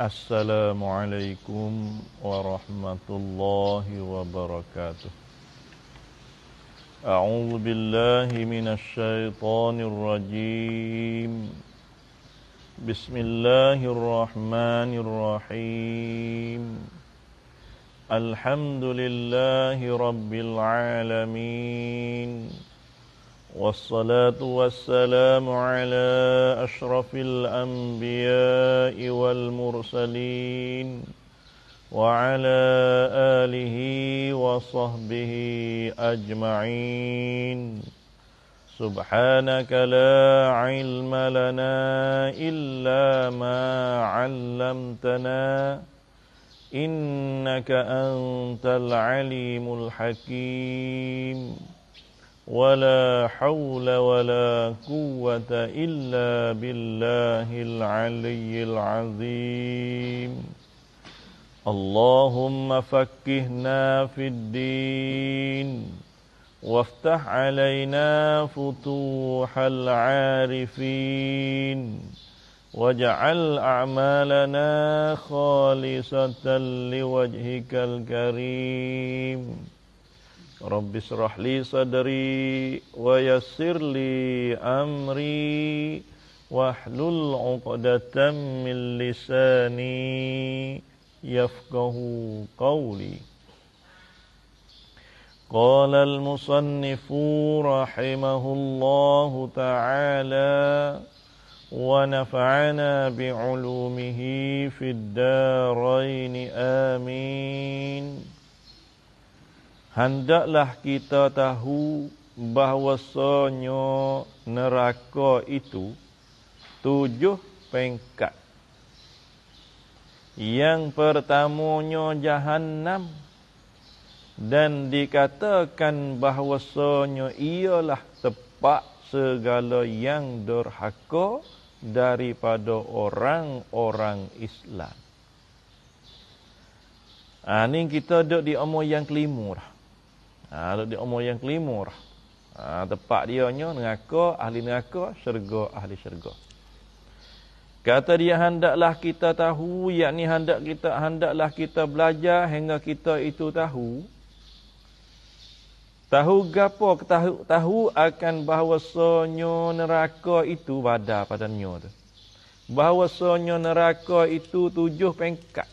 Assalamualaikum warahmatullahi wabarakatuh A'udhu billahi minas syaitanir rajim Bismillahirrahmanirrahim Alhamdulillahi rabbil alamin والصلاة والسلام على أشرف الأنبياء والمرسلين وعلى آله وصحبه أجمعين سبحانك لا علم لنا إلا ما علمتنا إنك أنت العليم الحكيم ولا حول ولا قوة إلا بالله العلي العظيم اللهم فكهنا في الدين وافتح علينا فتوح العارفين واجعل أعمالنا خالصة لوجهك الكريم رب اشرح لي صدري ويسر لي أمري واحلل عقدة من لساني يفقه قولي قال المصنف رحمه الله تعالى ونفعنا بعلومه في الدارين آمين Hendaklah kita tahu bahwasanya neraka itu tujuh pengkat. Yang pertamanya jahannam dan dikatakan bahwasanya ialah tepat segala yang durhaka daripada orang-orang Islam. Ha, ah, ini kita duduk di umur yang kelima dah. Ha, duduk di umur yang kelima lah. Ha, tempat dia nya neraka, ahli neraka, syurga, ahli syurga. Kata dia hendaklah kita tahu, yakni hendak kita hendaklah kita belajar hingga kita itu tahu. Tahu gapo tahu, tahu akan bahawa sonyo neraka itu pada pada nyo tu. Bahawa sonyo neraka itu tujuh pengkat.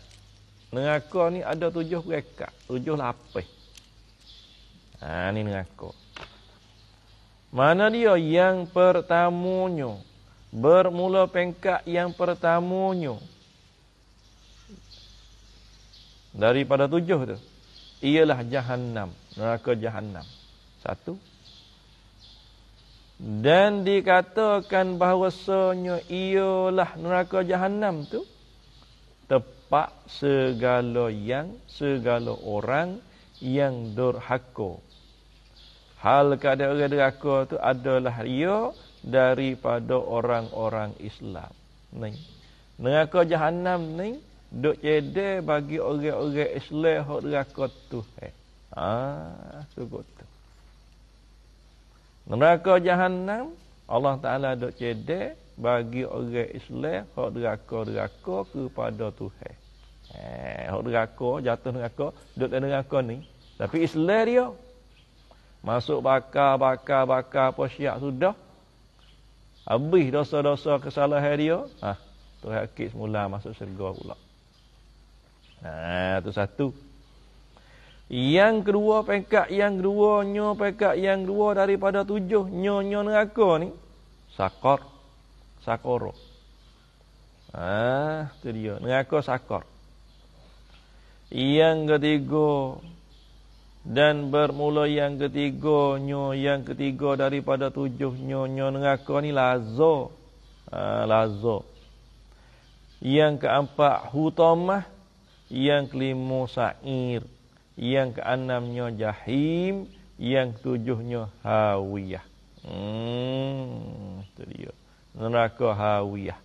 Neraka ni ada tujuh pengkat, tujuh lapis. Ha, ini neraka. Mana dia yang pertamunya. Bermula pengkak yang pertamunya. Daripada tujuh tu. Ialah jahannam. Neraka jahannam. Satu. Dan dikatakan bahawa bahawasanya ialah neraka jahannam tu. Tepat segala yang, segala orang yang durhaku hal keadaan neraka tu adalah ia daripada orang-orang Islam ni neraka jahanam ni duk cede bagi orang-orang Islam hok neraka tu eh ha sebut tu neraka jahanam Allah Taala duk cede bagi orang Islam hok neraka-neraka kepada Tuhan eh hok neraka jatuh neraka duk dalam neraka ni tapi Islam dia Masuk bakar, bakar, bakar apa syiak sudah. Habis dosa-dosa kesalahan dia. Ha, tu hakik semula masuk syurga pula. Ha, tu satu. Yang kedua pekat yang kedua nyo pekat yang kedua daripada tujuh nyo nyo neraka ni sakor sakoro. Ah, ha, tu dia neraka sakor. Yang ketiga dan bermula yang ketiga nyo yang ketiga daripada tujuh nyo nyo neraka ni lazo ha, lazo yang keempat hutamah yang kelima sa'ir yang keenam nyo jahim yang tujuh nyo hawiyah hmm tu dia neraka hawiyah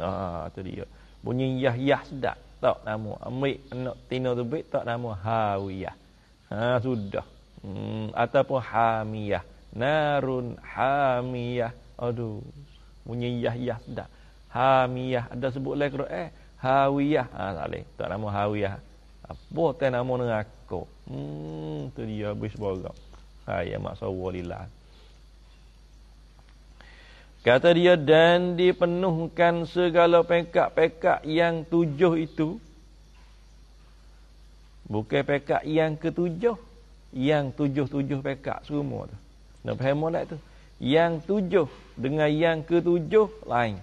ah ha, tu dia bunyi yah yah sedap tak nama amik anak tino tu tak nama hawiyah Ha, sudah. Hmm, ataupun hamiyah. Narun hamiyah. Aduh. Bunyi yah yah sudah. Hamiyah. Ada sebut lagi kerana eh. Hawiyah. Ha, tak boleh. Tak nama hawiyah. Apa tak nama neraka. Hmm, tu dia habis borak. Hai, ya maksawalillah. Kata dia, dan dipenuhkan segala pekak-pekak yang tujuh itu. Bukan pekat yang ketujuh. Yang tujuh-tujuh pekat semua tu. Nak faham lah tu. Yang tujuh dengan yang ketujuh lain.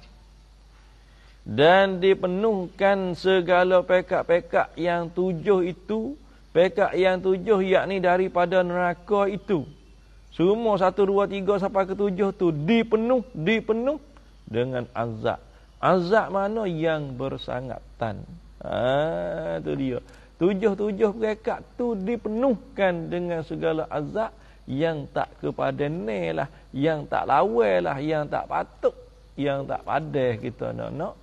Dan dipenuhkan segala pekat-pekat yang tujuh itu. Pekat yang tujuh yakni daripada neraka itu. Semua satu, dua, tiga sampai ketujuh tu dipenuh, dipenuh dengan azab. Azab mana yang bersangatan. Ah, ha, tu dia. Tujuh-tujuh perekat tu dipenuhkan dengan segala azab yang tak kepada ni lah. Yang tak lawa lah. Yang tak patut. Yang tak pada kita nak-nak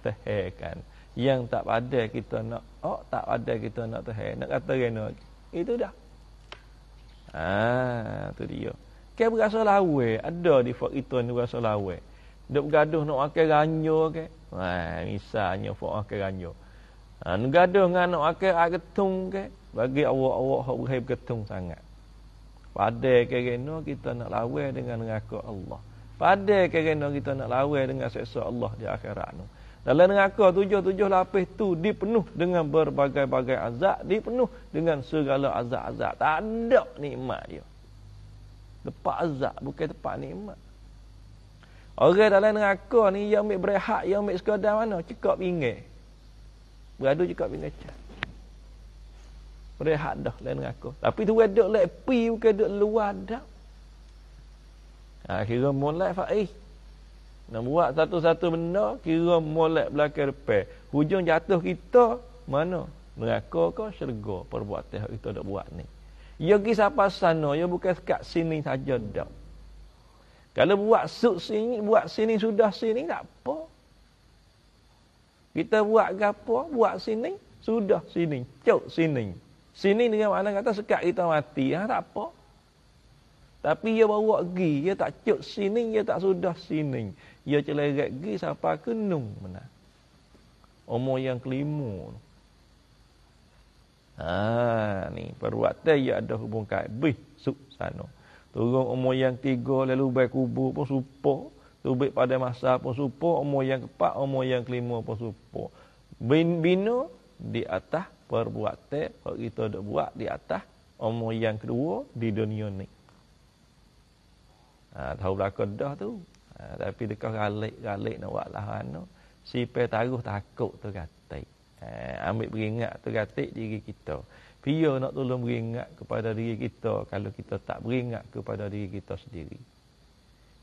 tehekan. Yang tak pada kita nak oh tak pada kita nak tehek. Nak kata kena. Itu dah. Ah, tu dia. Kau berasa lawa. Ada di fak itu ni berasa lawa. Duk bergaduh nak makan ranjur ke. Okay? Wah, misalnya fak makan ranjur. Ha, gaduh dengan anak akil, okay, agetung ke. Bagi awak awak yang okay, bergetung sangat. Pada kerana kita nak lawa dengan ngaku Allah. Pada kerana kita nak lawa dengan seksa Allah di akhirat ni. Dalam ngaku tujuh-tujuh lapis tu dipenuh dengan berbagai-bagai azab. Dipenuh dengan segala azab-azab. Tak ada nikmat dia. Tepat azab, bukan tepat nikmat. Orang dalam neraka ni, yang ambil berehat, yang ambil sekadar mana? cukup ingat. Beradu juga bin Acah. Rehat dah lain dengan aku. Tapi tu duduk lepi bukan duduk luar dah. Akhirnya mulai faiz. Eh. Nak buat satu-satu benda kira molek belakang repair. Hujung jatuh kita mana? Neraka ke syurga perbuatan yang kita nak buat ni. Ya pergi siapa sana, ya bukan sekat sini saja dah. Kalau buat sub sini, buat sini sudah sini tak apa. Kita buat gapo, buat sini, sudah sini, cuk sini. Sini dengan mana kata sekat kita mati, ha, tak apa. Tapi ia bawa pergi, ia tak cuk sini, ia tak sudah sini. Ia celeret pergi sampai kenung. Mana? Umur yang kelima. Ha, ni perbuatan ia ada hubung kat bih suk sana. Turun umur yang tiga lalu baik kubur pun supaya Tubik pada masa pun supo, umur yang keempat, umur yang kelima pun supo. Bin bina di atas perbuatan kalau kita dak buat di atas umur yang kedua di dunia ni. Ha, tahu belaka dah tu. Ha, tapi dekat galik-galik nak buat lah anu. Si taruh takut tu kata. Ha, ambil beringat tu kata diri kita. Pia nak tolong beringat kepada diri kita kalau kita tak beringat kepada diri kita sendiri.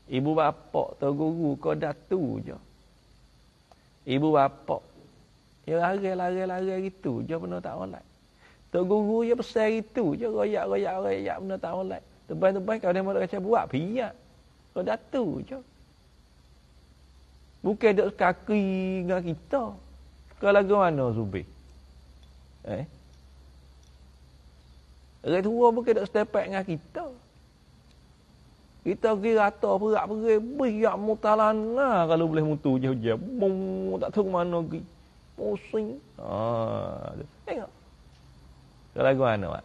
Ibu bapa, tu guru, kau datu je. Ibu bapa. Ya lari lari lari gitu je benda tak olak. Tu guru ya besar gitu je royak royak royak benda tak olak. Tebai tebai kau dia mau kacau buat piak. Kau datu je. Bukan dok kaki dengan kita. kalau lagu mana Zubi? Eh? Orang tua bukan dok step dengan kita. Kita pergi rata perak perih biar lah kalau boleh mutu hujan-hujan. Mung tak tahu mana pergi. Pusing. Ha. Tengok. Kalau lagu mana Pak?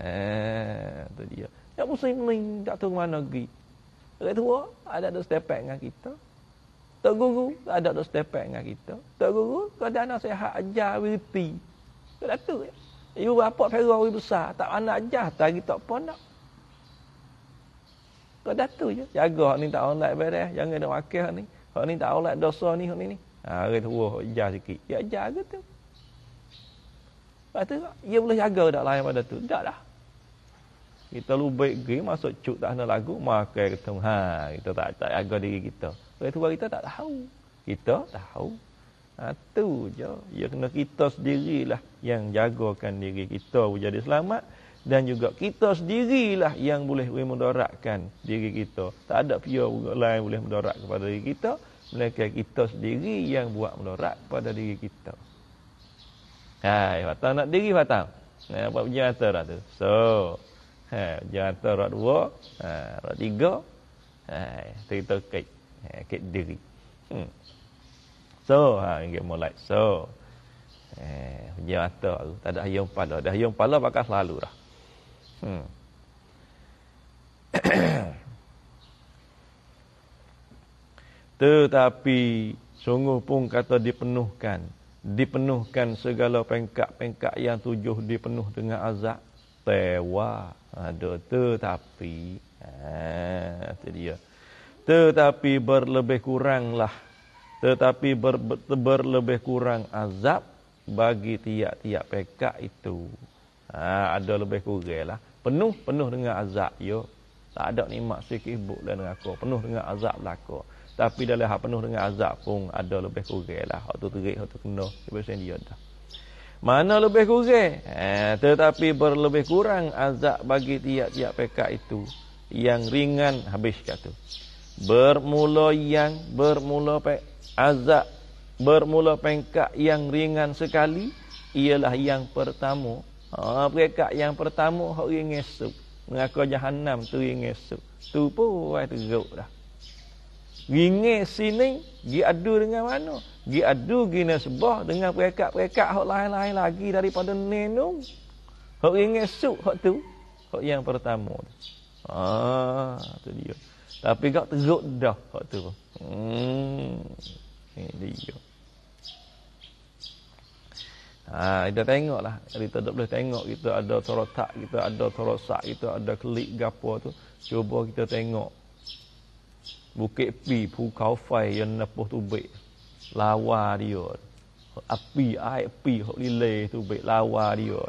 Eh, ha, tu dia. Tak pusing ni, tak tahu mana pergi. Orang tua ada dok stepek dengan kita. Tok guru ada dok stepek dengan kita. Tok guru kada anak sehat ajar wirti. Kada tu. Ya? Ibu bapa Ferrari besar, tak anak ajar tadi tak pun nak. Kau datu je. Jaga hak ni tak online beres. Eh. Jangan ada wakil ni. Hak ni tak online dosa ni, hak ni ni. Ha, hari tu, wah, ijah sikit. Ya, ijah ke tu? Lepas tu, ia ya, boleh jaga tak lain pada tu? Tak dah. Kita lu baik gay, masuk cuk tak ada lagu, makan kata, ha, kita tak, tak jaga diri kita. Hari tu, kita tak tahu. Kita tahu. Ha, tu je. Ya, kena kita sendirilah yang jagakan diri kita. Jadi selamat. Selamat dan juga kita sendirilah yang boleh memudaratkan diri kita. Tak ada pihak orang lain boleh mudarat kepada diri kita, melainkan kita sendiri yang buat mudarat kepada diri kita. Hai, fatah nak diri fatah. Nah, apa ujian antara tu? So, ha, ujian antara dua, ha, rak tiga, ha, cerita kek, kek diri. Hmm. So, ha, ingat mulai. So, eh, ujian antara tu, tak ada hayung pala. Dah hayung pala bakal selalu dah. Hmm. Tetapi sungguh pun kata dipenuhkan. Dipenuhkan segala pengkak-pengkak yang tujuh dipenuh dengan azab. Tewa. Ada tetapi. Ah, itu dia. Tetapi berlebih kuranglah. Tetapi ber, ber, berlebih kurang azab bagi tiap-tiap pekak itu. Ha, ada lebih kurang lah penuh penuh dengan azab yo tak ada nikmat sikit ibu dan aku penuh dengan azab belaka tapi dalam hak penuh dengan azab pun ada lebih kurang lah waktu terik waktu kena sebab dia dah mana lebih kurang eh tetapi berlebih kurang azab bagi tiap-tiap pekat itu yang ringan habis kata bermula yang bermula pe, azab bermula pengkak yang ringan sekali ialah yang pertama Oh, mereka yang pertama hok ringe esok, Neraka jahanam tu ringe esok, Tu pun wai teruk dah. Ringe sini gi adu dengan mana, Gi adu gina sebah dengan mereka mereka hok lain-lain lagi daripada nenung. Hok ringe esok, hok tu. Hok yang pertama ah tu dia. Tapi gak teruk dah hok tu. Hmm. Ini dia. Ha, kita tengoklah. Kita tak boleh tengok kita ada sorotak, kita ada sorosak, kita ada klik gapo tu. Cuba kita tengok. Bukit pi, pukau fai yang nepuh tu baik. Lawa dia. Api, air api, hok lile tu baik. Lawa dia.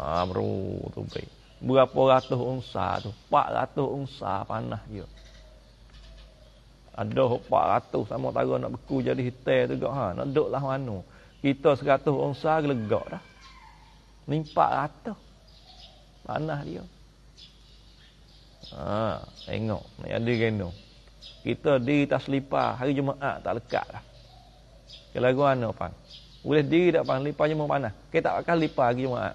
Ha, bro, tu baik. Berapa ratus unsa tu? 400 unsa panah dia. Ada 400 sama tara nak beku jadi hitam tu juga. Ha, nak duduklah mana. Kita seratus orang sahaja legak dah. Ni empat ratus. Panah dia. Ha, tengok. ni ada kena. Kita diri tak selipar. Hari Jumaat tak lekat dah. Kelaguan ni, Pak. Boleh diri tak, Pak? Lipar Jumaat panah. Kita tak akan lipar hari Jumaat.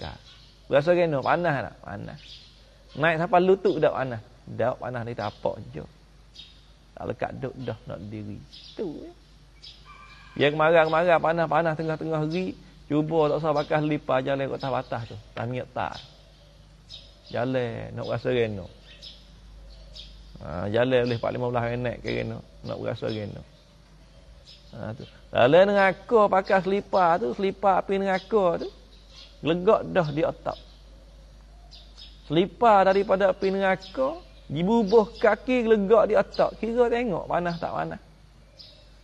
Tak. Berasa kena. Panah tak? Panah. Naik sampai lutut tak panah? Tak panah ni tak apa je. Tak lekat duduk dah nak diri. Itu ya. Yang marah-marah panah panah tengah-tengah hari, cuba tak usah bakal lipa jalan kota batas tu. Tak niat tak. Jalan nak rasa reno. Ha, jalan oleh 415 renek ke reno, nak rasa reno. Ha tu. Lalu dengan aku pakai selipar tu, selipar api dengan aku tu. Legak dah di otak Selipar daripada api dengan aku, dibubuh kaki legak di otak Kira tengok panas tak panas.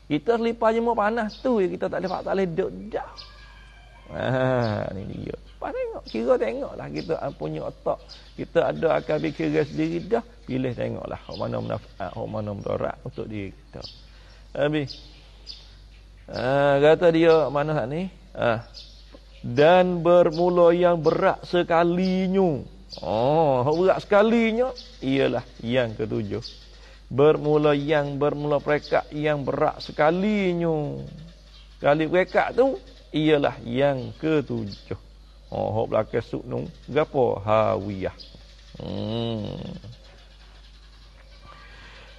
Kita selipar jemur panas tu je kita tak ada fakta leh duduk jauh. Ha, ni dia. Pak tengok, kira tengoklah kita punya otak. Kita ada akal fikir sendiri dah, pilih tengoklah. Hak mana manfaat, eh, hak mana mudarat untuk diri kita. Abi, Ha, kata dia mana sat ni? Ah. Dan bermula yang berat sekalinya. Oh, berat sekalinya ialah yang ketujuh. Bermula yang bermula mereka yang berat nyu Kali mereka tu ialah yang ketujuh. Oh, hok belakang suk nung. Gapo hawiyah. Hmm.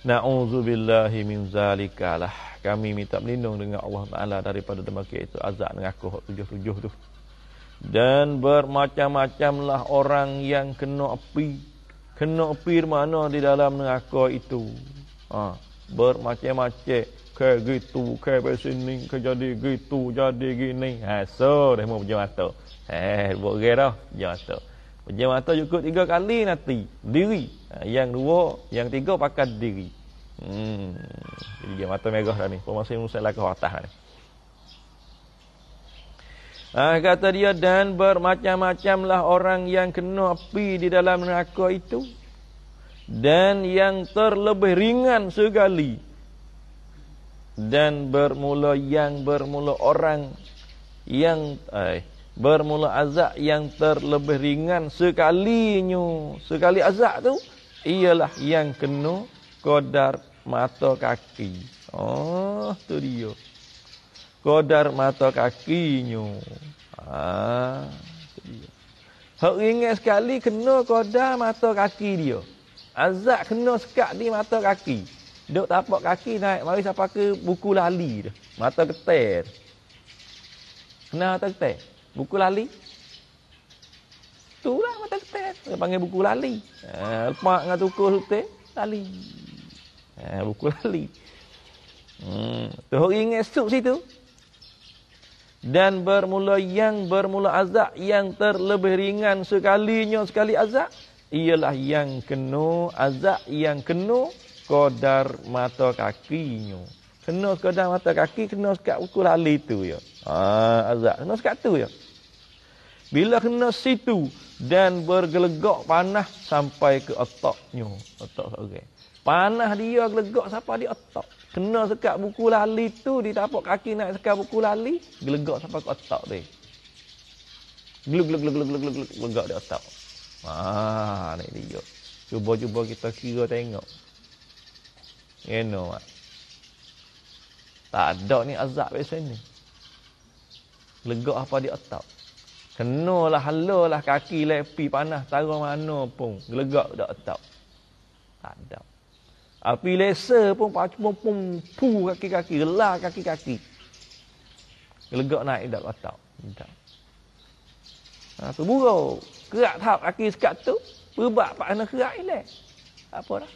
Na'udzubillahi min zalikalah. Kami minta melindung dengan Allah Ta'ala daripada demikian itu. Azad dengan aku hok tujuh-tujuh tu. Dan bermacam-macamlah orang yang kena api kena pir mana di dalam neraka itu. Ha, bermacam-macam ke gitu, ke sini, ke jadi gitu, jadi gini. Ha, so, ha, dah mau pejam mata. Eh, buat gerak dah, pejam mata. Pejam mata cukup tiga kali nanti. Diri. Ha, yang dua, yang tiga pakai diri. Hmm. Jadi, mata merah dah ni. Pemasih musyarakat lah ke atas dah ni. Ah kata dia dan bermacam-macamlah orang yang kena api di dalam neraka itu dan yang terlebih ringan segali dan bermula yang bermula orang yang eh bermula azab yang terlebih ringan sekalinya sekali azab tu ialah yang kena kodar mata kaki oh tu dia kodar mata kakinya. Ah, dia. Hak ingat sekali kena kodar mata kaki dia. Azak kena sekat di mata kaki. Duk tapak kaki naik mari siapa ke buku lali dah. Mata ketel. Kena mata ketel. Buku lali. Tulah mata ketel. Dia panggil buku lali. Ha, lepak dengan tukul ketel. Lali. Ha, buku lali. Hmm, tu hok ingat sup situ. Dan bermula yang bermula azab yang terlebih ringan sekali sekalinya sekali azab. Ialah yang kena azab yang kena kodar mata kakinya. Kena kodar mata kaki, kena sekat ukul hal itu ya. Haa azab, kena sekat itu ya. Bila kena situ dan bergelegak panah sampai ke otaknya. Otak seorang. Panah dia gelegak sampai di otak. Kena sekat buku lali tu, di tapak kaki nak sekat buku lali, gelegak sampai ke otak tu. Gelug, gelug, gelug, gelug, gelug, gelug, di otak. Ah, ni dia. Cuba-cuba kita kira tengok. You know Tak ada ni azab di sini. Legak apa di otak. Kenalah halalah kaki lepi panas taruh mana pun. Legak di otak. Tak ada. Api lesa pun pacu pun pum pu kaki-kaki, gelah kaki-kaki. Gelegak naik dak atap. Tak. Ha tu burau. Kerak tahap kaki sekat tu, berbak pak ana kerak ilek. Apa dah?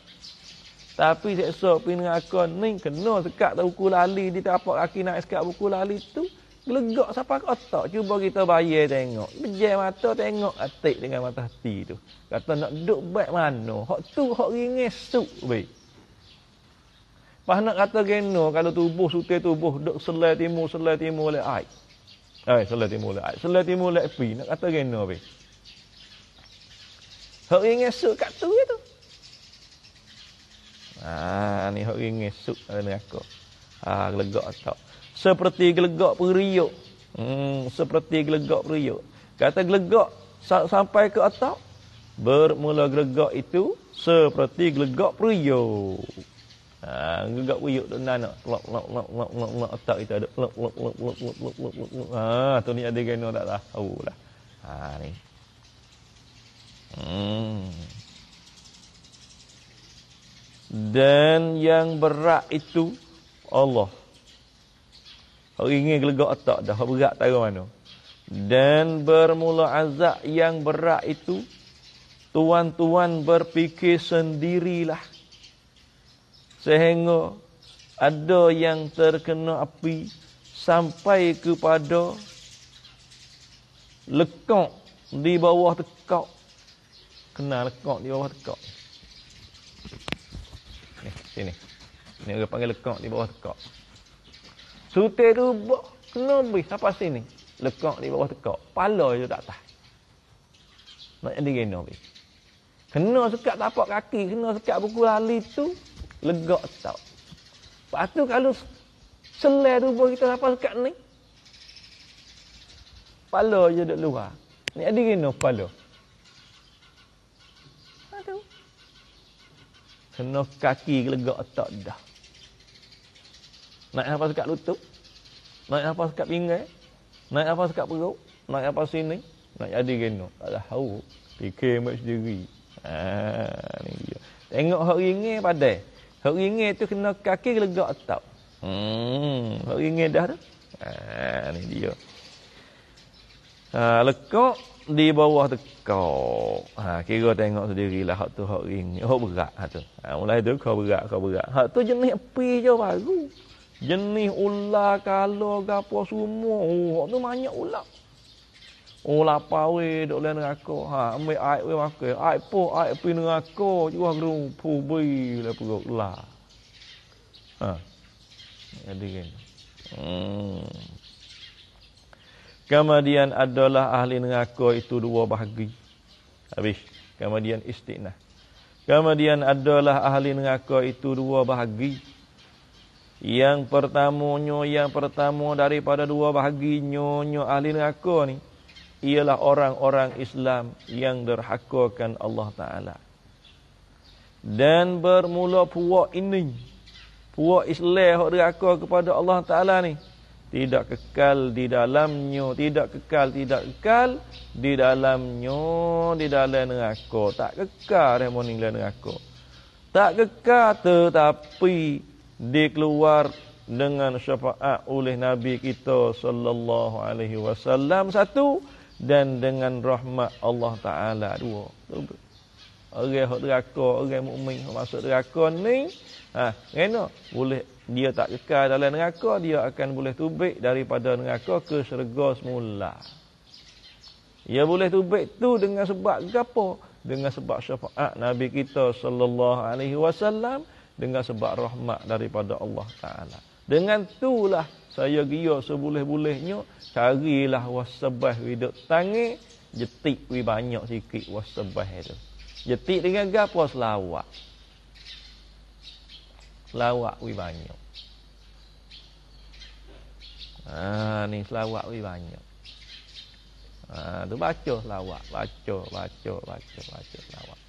Tapi seksa pinang akan ni kena sekat tak ukur lali di tapak kaki naik sekat buku lali tu. Gelegak siapa ke otak. Cuba kita bayar tengok. Bejar mata tengok atik dengan mata hati tu. Kata nak duduk baik mana. Hak tu hak ringis tu. Baik. Pas nak kata kena kalau tubuh sutir tubuh duk selai timur selai timur oleh ai. Ai eh, selai timur oleh ai. Selai timur oleh pi nak kata kena pi. Hak ingin esok kat tu itu. Ah ni hak ingin esok ada aku. Ah gelegak tak. Seperti gelegak periuk. Hmm seperti gelegak periuk. Kata gelegak sampai ke atap bermula gelegak itu seperti gelegak periuk. Ah gegak wiyuk tu nan nak lok lok lok lok lok lok tak itu ada lok lok lok lok lok lok lok lok ah tu ni ada gano tak tahu lah. Ha ni. Hmm. Dan yang berat itu Allah. Hau ingin gelegak otak dah hau berat tahu mana. Dan bermula azab yang berat itu tuan-tuan berfikir sendirilah sehingga ada yang terkena api sampai kepada lekok di bawah tekak kena lekok di bawah tekak ni sini ni orang panggil lekok di bawah tekak sute tu buk, kena habis apa sini lekok di bawah tekak pala je tak tahu nak jadi kena habis kena sekat tapak kaki kena sekat buku lali tu legak tak. Lepas tu kalau selai tubuh kita sampai dekat ni. Pala je dekat luar. Ni ada kena pala. Aduh. Kena kaki legak tak dah. Naik apa dekat lutut. Naik apa dekat pinggan. Naik apa dekat perut. Naik apa sini. Naik jadi kena. Tak ada hau. Fikir ambil sendiri. Ha, ni dia. Tengok hari ni padai. Hak ringan tu kena kaki legak tau. Hmm, hak ringan dah tu. Ha, ni dia. Ha, ah, lekak di bawah tekak. Ha, ah, kira tengok sendirilah hak tu hak ringan. Hak oh, berat hak tu. Ha, mulai tu kau berat, kau berat. Hak tu jenis api je baru. Jenis ular, kalor, gapur, semua. Oh, hak tu banyak ular. Oh lapa we dok le neraka. Ha ambil air we makan. Air po air pi neraka jua ngru pu bi le perut la. Ha. Jadi kan. Hmm. Kemudian adalah ahli neraka itu dua bahagi. Habis. Kemudian istiqnah. Kemudian adalah ahli neraka itu dua bahagi. Yang pertamanya, yang pertama daripada dua bahagi nyonya ahli neraka ni ialah orang-orang Islam yang derhakakan Allah Ta'ala. Dan bermula puak ini, puak Islam yang derhaka kepada Allah Ta'ala ni, tidak kekal di dalamnya, tidak kekal, tidak kekal di dalamnya, di dalam neraka. Tak kekal dia mau ninggalan neraka. Tak kekal tetapi dikeluar dengan syafaat oleh Nabi kita sallallahu alaihi wasallam satu dan dengan rahmat Allah Taala dua. Orang hok neraka, orang mukmin hok masuk neraka ni, ha, kena boleh dia tak kekal dalam neraka, dia akan boleh tubik daripada neraka ke syurga semula. Ia boleh tubik tu dengan sebab gapo? Dengan sebab syafaat Nabi kita sallallahu alaihi wasallam dengan sebab rahmat daripada Allah Taala. Dengan itulah saya gia seboleh-bolehnya carilah wasabah widok tangi jetik wi banyak sikit wasabah itu. Jetik dengan gapo selawat. Selawat wi banyak. Ha ni selawat wi banyak. Ha tu baca selawat, baca, baca, baca, baca selawat.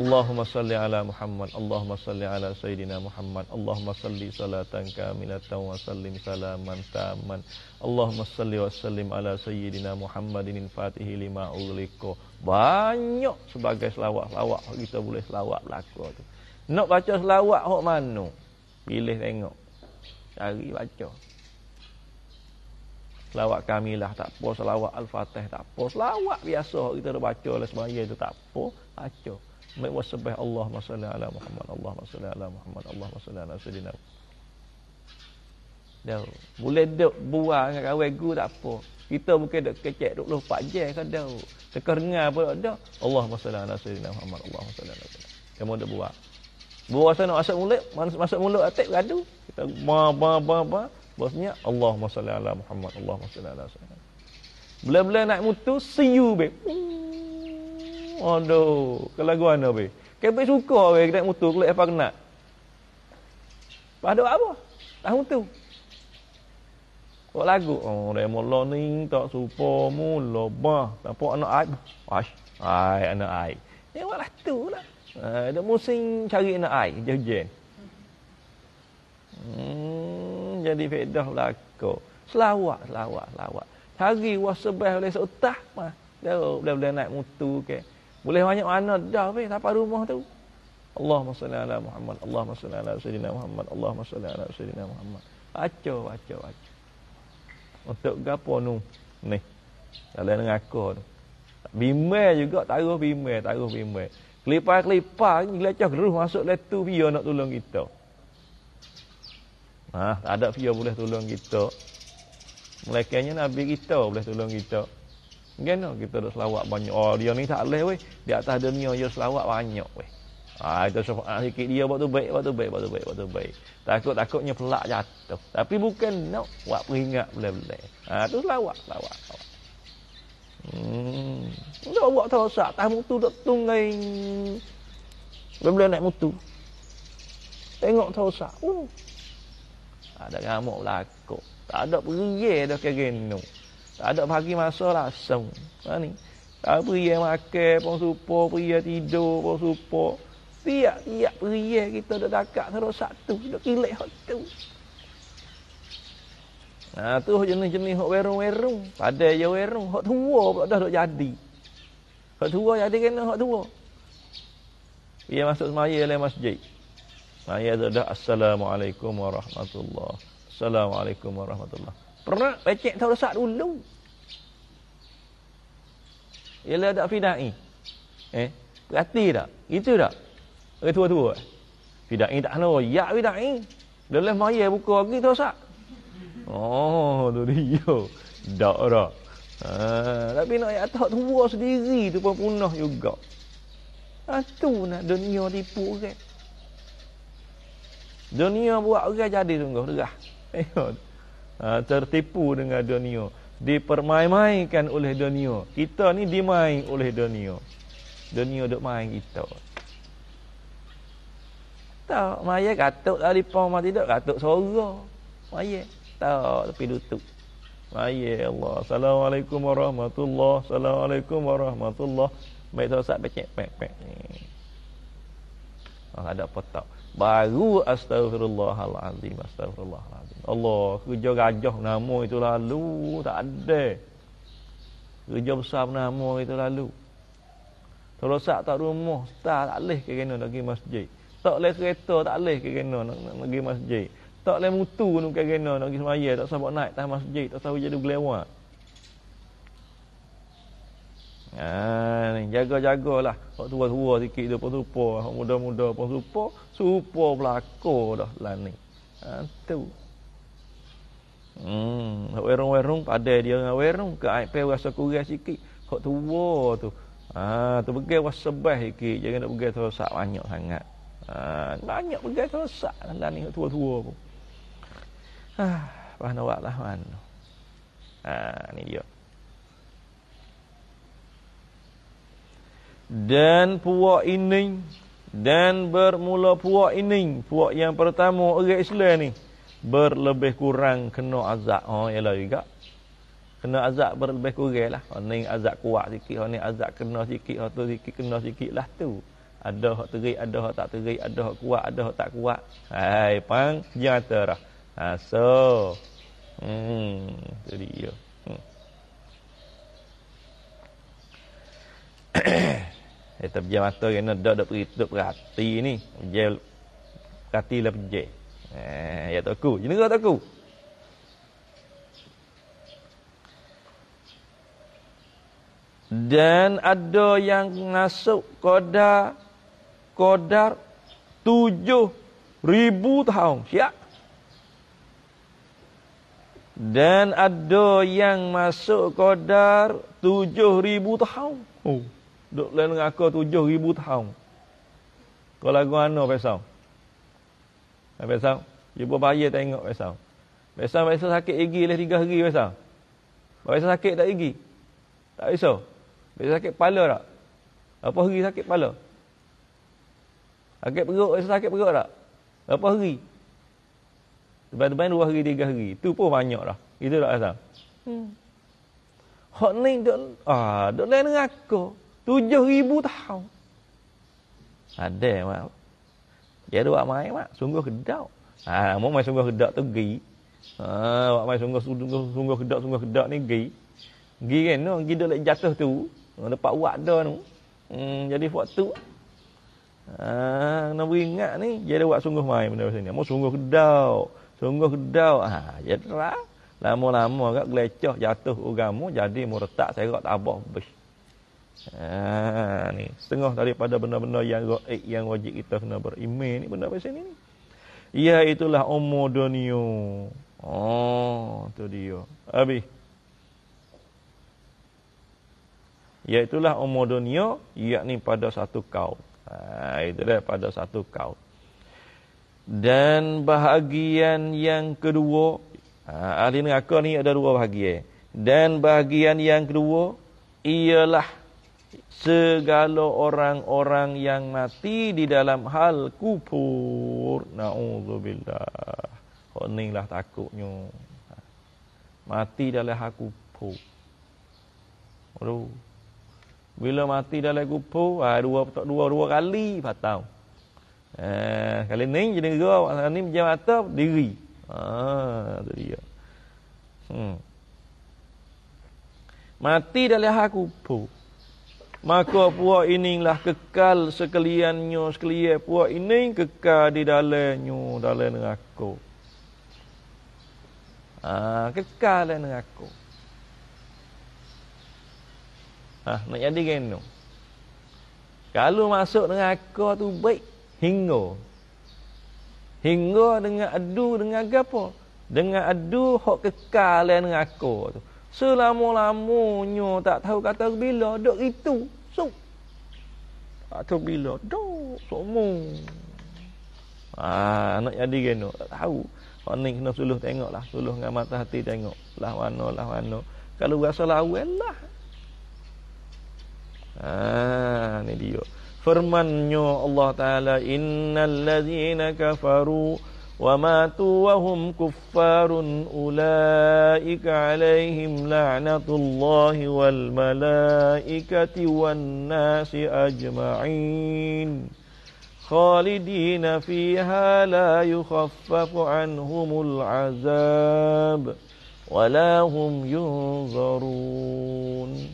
Allahumma salli ala Muhammad Allahumma salli ala Sayyidina Muhammad Allahumma salli salatan kamilatan wa sallim salaman taman Allahumma salli wa sallim ala Sayyidina Muhammadin infatihi lima uliko Banyak sebagai selawak-selawak Kita boleh selawak laku tu Nak baca selawak hok mana? Pilih tengok Cari baca Selawat lah tak apa, selawat al-fatih tak apa. Selawat biasa kita dah baca lah semaya itu tak apa. Baca. Mek wasabih Allah masalah ala Muhammad, Allah masalah ala Muhammad, Allah masalah ala Sayyidina. Dia boleh dok buah dengan kawai gu tak apa. Kita mungkin dok kecek duduk pak je kan dia. Terkerengar pun ada. Allah masalah ala Sayyidina Muhammad, kan, Allah masalah ala Sayyidina. Kamu dah buat, buat sana masuk mulut, masuk mulut atik beradu. Kita ba ba ba ba. Bosnya Allahumma salli ala Muhammad Allahumma salli ala Muhammad Bila-bila naik mutu See you babe mm. Aduh Kelaguan dah babe Kepik suka babe Naik mutu Kelak apa kena Pada apa Tak mutu Kau lagu Oh Remo learning Tak supa mu tak Tampak anak aib Ash Ai anak aib Ya walah tu lah Ada eh, musim cari anak aib Jajan Hmm jadi faedah belaka. Selawat, selawat, selawat. Hari wah sebah boleh seutah mah. Dah boleh boleh naik mutu ke. Boleh banyak mana dah weh sampai rumah tu. Allahumma salli ala Muhammad, Allahumma salli ala sayyidina Muhammad, Allahumma salli ala sayyidina Muhammad. Baca, baca, baca. Untuk gapo nu? Ni. Dalam ngaku tu. Bimbel juga taruh bimbel, taruh bimbel. Kelipa-kelipa, gila cah geruh masuk letu biar nak tolong kita. Ha, tak ada dia boleh tolong kita. Melekainya Nabi kita boleh tolong kita. Mungkin no, kita ada selawat banyak. Oh, dia ni tak boleh weh. Di atas dunia dia selawat banyak weh. Ha, itu syafaat sikit dia buat tu baik, buat tu baik, buat tu baik, buat baik. Takut-takutnya pelak jatuh. Tapi bukan no, buat peringat boleh-boleh. Ha, tu selawat, selawat, selawat. Hmm. Dia buat tahu sak mutu tak tunggai. Belum boleh naik mutu. Tengok tahu sak ada ah, ngamuk lakuk lah tak ada beriye, dah ke geno tak ada pagi masa lah sem ha ni tak beriye makan pun supo beria tidur pun supo tiap tiap beriye kita dah dakak terus satu dah kilek hot tu Nah ha, tu jenis-jenis hok werung-werung, padai je werung, hok tua pula dah dok jadi. Hok tua jadi kena hok tua. Dia masuk semaya dalam masjid. Saya dah Assalamualaikum warahmatullahi Assalamualaikum warahmatullahi Pernah pecek tahu rosak dulu Ialah tak fida'i Eh Perhati tak Itu tak Orang tua-tua Fida'i tak kena Ya fida'i Lelah maya buka lagi tahu rosak Oh tu dia Tak tak ha, Tapi nak ayat tak tua sendiri tu pun punah juga Itu ha, nak dunia tipu kan Dunia buat orang jadi sungguh derah. Ha, tertipu dengan dunia, dipermain-mainkan oleh dunia. Kita ni dimain oleh dunia. Dunia duk main kita. Tak, maya katuk lah lipang mati tak, katuk sorga. Maya, tak, tapi lutut. Maya Allah, Assalamualaikum warahmatullahi Assalamualaikum warahmatullahi Baik tu, sak pecek, pek, pek. Ah, ada petak. Baru astagfirullahalazim, astagfirullahalazim. Allah, kerja gajah nama itu lalu, tak ada. Kerja besar nama itu lalu. Terosak tak rumah, tak, tak boleh ke kena nak pergi masjid. Tak boleh kereta, tak boleh ke kena nak, nak, nak pergi masjid. Tak boleh mutu nak kena nak pergi semaya, tak sabuk naik tak masjid, tak tahu jadi gelewat. Ha ni jaga-jagalah. Pak tua-tua sikit dia pun serupa, hak muda-muda pun serupa, serupa belako dah lan ni. Ah, tu. Hmm, hak werung-werung pada dia dengan werung ke aib pe rasa kurang sikit. Hak tua tu. Ah, tu begai was sebah sikit, jangan nak begai terus banyak sangat. Ah, banyak begai terus lan ni hak tua-tua pun. Ha, ah, bahan awak lah mana. Ha ni dia. dan puak ini dan bermula puak ini puak yang pertama orang Islam ni berlebih kurang kena azab ha oh, ialah juga kena azab berlebih kurang lah oh, ni azab kuat sikit oh, ni azab kena sikit oh, tu sikit kena sikit lah tu ada hak terik ada hak tak terik ada hak kuat ada hak tak kuat hai pang jata dah ha so hmm jadi ya hmm. Kita eh, pejam mata kena dok dok perituk perhati ni. Pejam kati lah pejam. Eh, ya tak aku. Jenera tak aku. Dan ada yang masuk koda kodar tujuh ribu tahun. Siap. Dan ada yang masuk kodar tujuh ribu tahun. Oh. Duk lain neraka tujuh ribu tahun. Kau lagu mana pesau? Eh, pesau? Ibu bayar tengok pesau. Pesau pesau sakit gigi leh tiga hari pesau. Pesau sakit tak gigi? Tak bisa. Pesau sakit kepala tak? Apa hari sakit kepala? Sakit perut, pesau sakit perut tak? Apa hari? Tepat-tepat dua hari, tiga hari. Itu pun banyak lah. Itu tak pesau. Hmm. Hak ni duk, ah, duk lain neraka. Tujuh ribu tahun. Ada mak. Dia ada buat main mak. Sungguh kedak. Ha, mau main sungguh kedak tu gi. Ha, buat main sungguh sungguh sungguh kedak sungguh kedak ni gi. Gi kan no, gi dah jatuh tu. Ha, lepak uak dah tu. Hmm, jadi waktu Ah, ha, nak ingat ni, dia ada buat sungguh main benda sini. Mau sungguh kedak. Sungguh kedak. Ha, jadi ya lah. Lama-lama agak gelecoh jatuh agama jadi mu retak serak tabah besi. Ha, ni setengah daripada benda-benda yang gaib eh, yang wajib kita kena beriman ni benda macam ni ni. Ya, Iaitulah umur dunia. Oh, tu dia. Abi. Ya, itulah umur dunia yakni pada satu kau. Ha, ah, itu dah pada satu kau. Dan bahagian yang kedua, ha, ahli neraka ni ada dua bahagian. Dan bahagian yang kedua ialah segala orang-orang yang mati di dalam hal kubur naudzubillah honinglah takutnya mati dalam hal kubur bila mati dalam kubur ha, ah, dua, dua dua dua kali patau eh ha, kali ni jadi gerak kali ni macam mata diri ha ah, tu dia hmm mati dalam hal kubur maka puak ininglah kekal sekaliannya sekalian puak ini kekal di dalamnya dalam neraka ah kekal dalam neraka ah nak jadi kena kalau masuk neraka tu baik hingga hingga dengan adu dengan apa dengan adu hok kekal dalam neraka tu Selama-lamanya tak tahu kata bila dok itu. So. Tak tahu bila dok semua. Ha, ah, nak jadi gena tak tahu. Ani kena suluh tengoklah, suluh dengan mata hati tengok. Lah mana, lah mana. Kalau rasa lawan lah. Ah, ha, ni dia. Firmannya Allah Taala, "Innal ladzina kafaru" وماتوا وهم كفار أولئك عليهم لعنة الله والملائكة والناس أجمعين خالدين فيها لا يخفف عنهم العذاب ولا هم ينظرون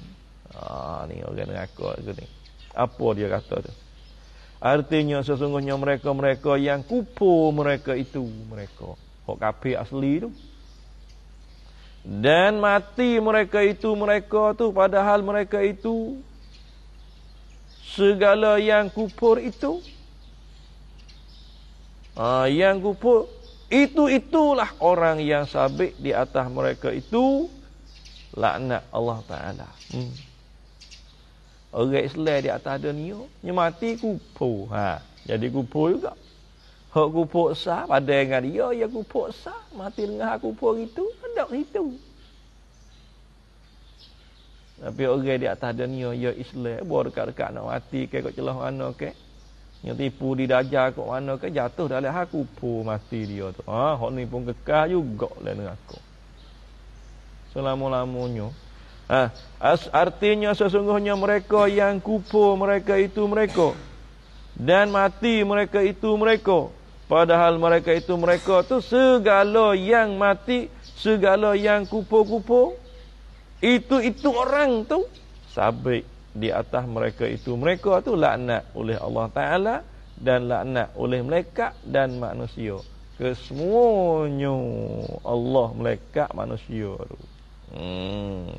آه ini orang nak ikut aku ni Apa dia kata tu Artinya sesungguhnya mereka-mereka yang kupur mereka itu mereka. Hak kafe asli itu. Dan mati mereka itu mereka tu padahal mereka itu segala yang kupur itu uh, yang kupur itu itulah orang yang sabik di atas mereka itu laknat Allah Taala. Hmm. Orang Islam di atas dunia Dia mati kupur ha. Jadi kupur juga Hak kupur sah pada dengan dia Ya kupur sah Mati dengan aku kupur itu hendak itu Tapi orang di atas dunia Ya Islam Buat dekat-dekat nak mati ke Kau celah mana ke Yang tipu di dajah kau mana ke Jatuh dalam aku kupur mati dia tu Ha, hak ni pun kekal juga Lain aku Selama-lamanya so, Ha, artinya sesungguhnya mereka yang kupur mereka itu mereka. Dan mati mereka itu mereka. Padahal mereka itu mereka tu segala yang mati, segala yang kupur-kupur. Itu-itu orang tu sabik di atas mereka itu mereka tu laknat oleh Allah Ta'ala dan laknat oleh mereka dan manusia. Kesemuanya Allah mereka manusia tu. Hmm.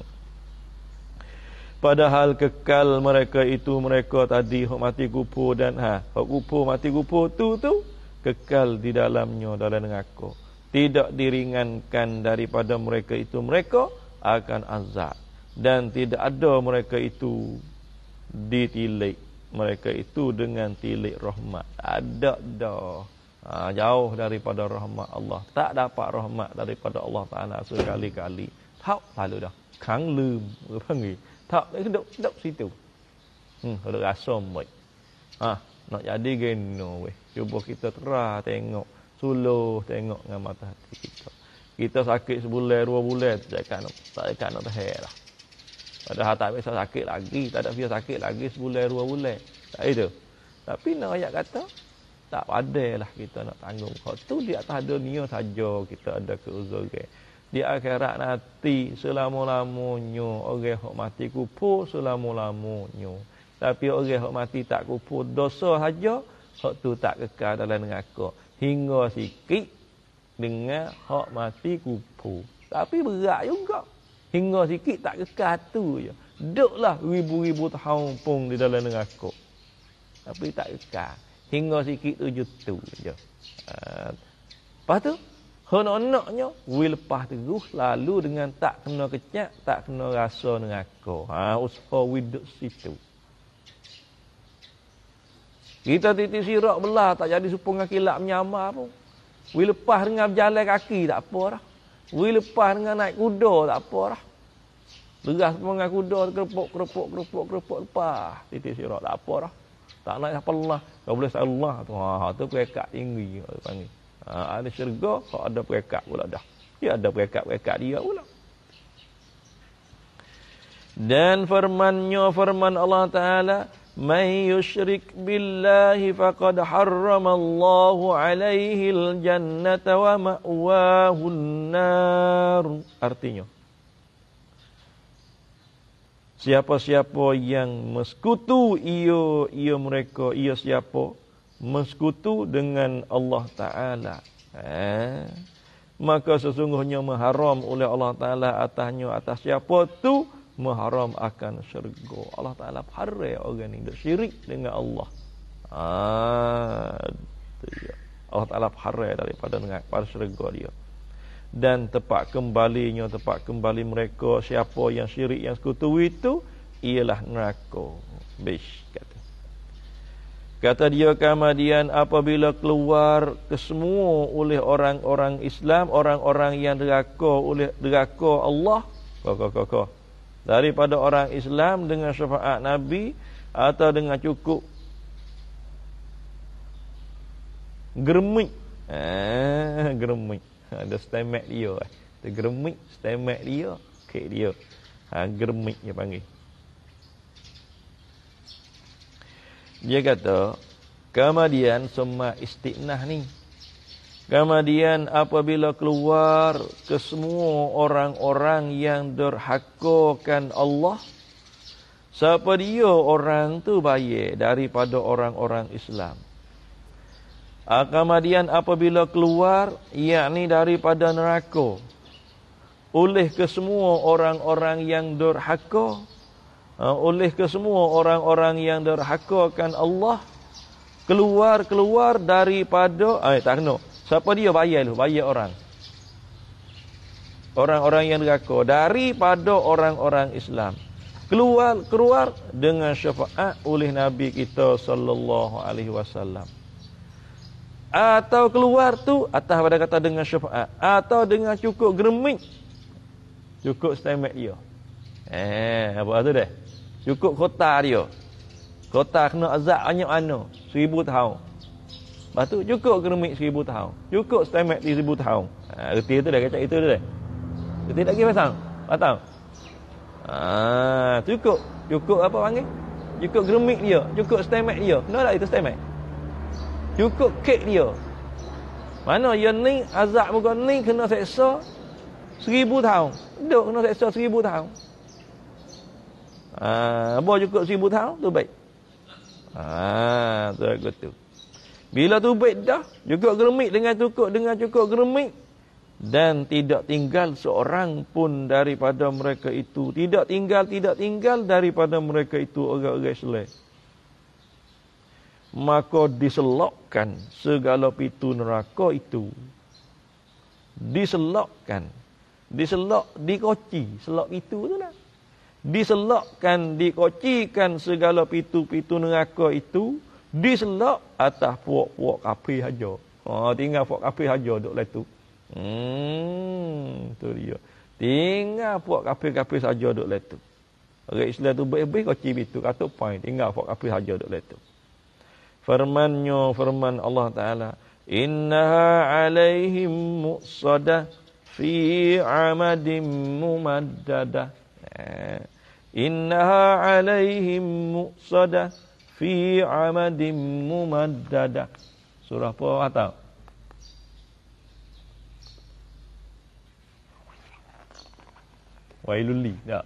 Padahal kekal mereka itu mereka tadi hok mati kupu dan ha hok kupu mati kupu tu tu kekal di dalamnya dalam neraka. Tidak diringankan daripada mereka itu mereka akan azab dan tidak ada mereka itu ditilik mereka itu dengan tilik rahmat. Ada dah. Ha, jauh daripada rahmat Allah. Tak dapat rahmat daripada Allah Taala sekali-kali. Tak lalu dah. Kang lum, panggil? Tak, dia duduk, duduk situ. Hmm, kalau rasa baik. Ha, nak jadi gena weh. Cuba kita terah tengok. Suluh tengok dengan mata hati kita. Kita sakit sebulan, dua bulan. Tak ada tak ada nak terher lah. Padahal tak biasa sakit lagi. Tak ada biasa sakit lagi sebulan, dua bulan. Tak itu. Tapi nak ayat kata, tak padailah kita nak tanggung. Kalau tu di atas dunia saja kita ada keuzuran. Okay di akhirat nanti selama-lamanya orang hok mati kufur selama-lamanya tapi orang hok mati tak kufur dosa saja hok tu tak kekal dalam neraka hingga sikit dengan hok mati kufur tapi berat juga hingga sikit tak kekal tu je duklah ribu-ribu tahun pun di dalam neraka tapi tak kekal hingga sikit tu je tu ah. je Lepas tu, Honok-honoknya Wilpah teruh Lalu dengan tak kena kecak Tak kena rasa dengan kau ha, Usaha widuk situ Kita titik sirak belah Tak jadi supungan kilap menyamar pun Wilpah dengan berjalan kaki Tak apa lah Wilpah dengan naik kuda Tak apa lah Beras supungan kuda kerupuk kerupuk kerupuk kerepuk Lepas titik sirak Tak apa lah Tak naik apa lah Kau boleh salah tu Haa ha, tu kerekat tinggi panggil Ha, ahli syurga ada perekat pula dah. Dia ya, ada perekat-perekat dia pula. Dan firmannya firman Allah Ta'ala. Man yushrik billahi faqad harramallahu alaihi aljannata wa ma'wahu nar. Artinya. Siapa-siapa yang meskutu ia, ia mereka, ia siapa mensekutu dengan Allah Ta'ala. Eh? Maka sesungguhnya mengharam oleh Allah Ta'ala atasnya, atas siapa tu mengharam akan syurga. Allah Ta'ala pare orang ini, syirik dengan Allah. Ah, Allah Ta'ala pare daripada dengan para syurga dia. Dan tempat kembalinya, tempat kembali mereka, siapa yang syirik yang sekutu itu, ialah neraka. Bish, kata. Kata dia kemudian apabila keluar kesemua oleh orang-orang Islam, orang-orang yang deraka oleh deraka Allah. kau kau Daripada orang Islam dengan syafaat Nabi atau dengan cukup germik. Ah, germik. Ada ha, stemek dia. Tergermik, stemek dia, kek dia. Ha, germik dia panggil. Dia kata, kemudian semua istiqnah ni. Kemudian apabila keluar ke semua orang-orang yang derhakakan Allah, siapa dia orang tu bayi daripada orang-orang Islam. Ah, kemudian apabila keluar, yakni daripada neraka, oleh ke semua orang-orang yang derhakakan, Ha, oleh kesemua orang-orang yang derhakakan Allah keluar-keluar daripada ai eh, tak kena siapa dia bayar tu bayar orang orang-orang yang neraka daripada orang-orang Islam keluar keluar dengan syafaat oleh nabi kita sallallahu alaihi wasallam atau keluar tu atas pada kata dengan syafaat atau dengan cukup geremik cukup stemek dia eh apa tu deh Cukup kota dia. Kota kena azab banyak mana? Seribu tahun. Lepas tu cukup kerumit seribu tahun. Cukup stemek di seribu tahun. Ha, reti tu dah kacak itu dah. Reti tak kira pasang. Patang. Ha, cukup. Cukup apa panggil? Cukup gerumik dia. Cukup stemek dia. Kena tak itu stemek? Cukup kek dia. Mana dia ni azab muka ni kena seksa seribu tahun. Duk kena seksa seribu tahun. Ha, ah, apa cukup seribu tahun tu baik. Ah, tu aku tu. Bila tu baik dah, juga geremik dengan cukup dengan cukup geremik dan tidak tinggal seorang pun daripada mereka itu, tidak tinggal tidak tinggal daripada mereka itu orang-orang selain. Maka diselokkan segala pintu neraka itu. Diselokkan. Diselok, dikoci, selok itu tu lah. Diselokkan, dikocikan segala pintu-pintu neraka itu, diselok, atas puak-puak kapi haja. Ha, tinggal puak kapi haja dok lah hmm, itu. Hmm, tu dia. Tinggal puak kapi-kapi saja dok lah itu. Orang Islam tu berbih koci pitu, katuk poin. Tinggal puak kapi haja dok lah itu. Firmannya, firman Allah Ta'ala. Inna alaihim mu'sadah fi amadim mumaddadah. Eh. إنها عليهم مؤصدة في عمد ممددة سورة فوعتا ويل لي لا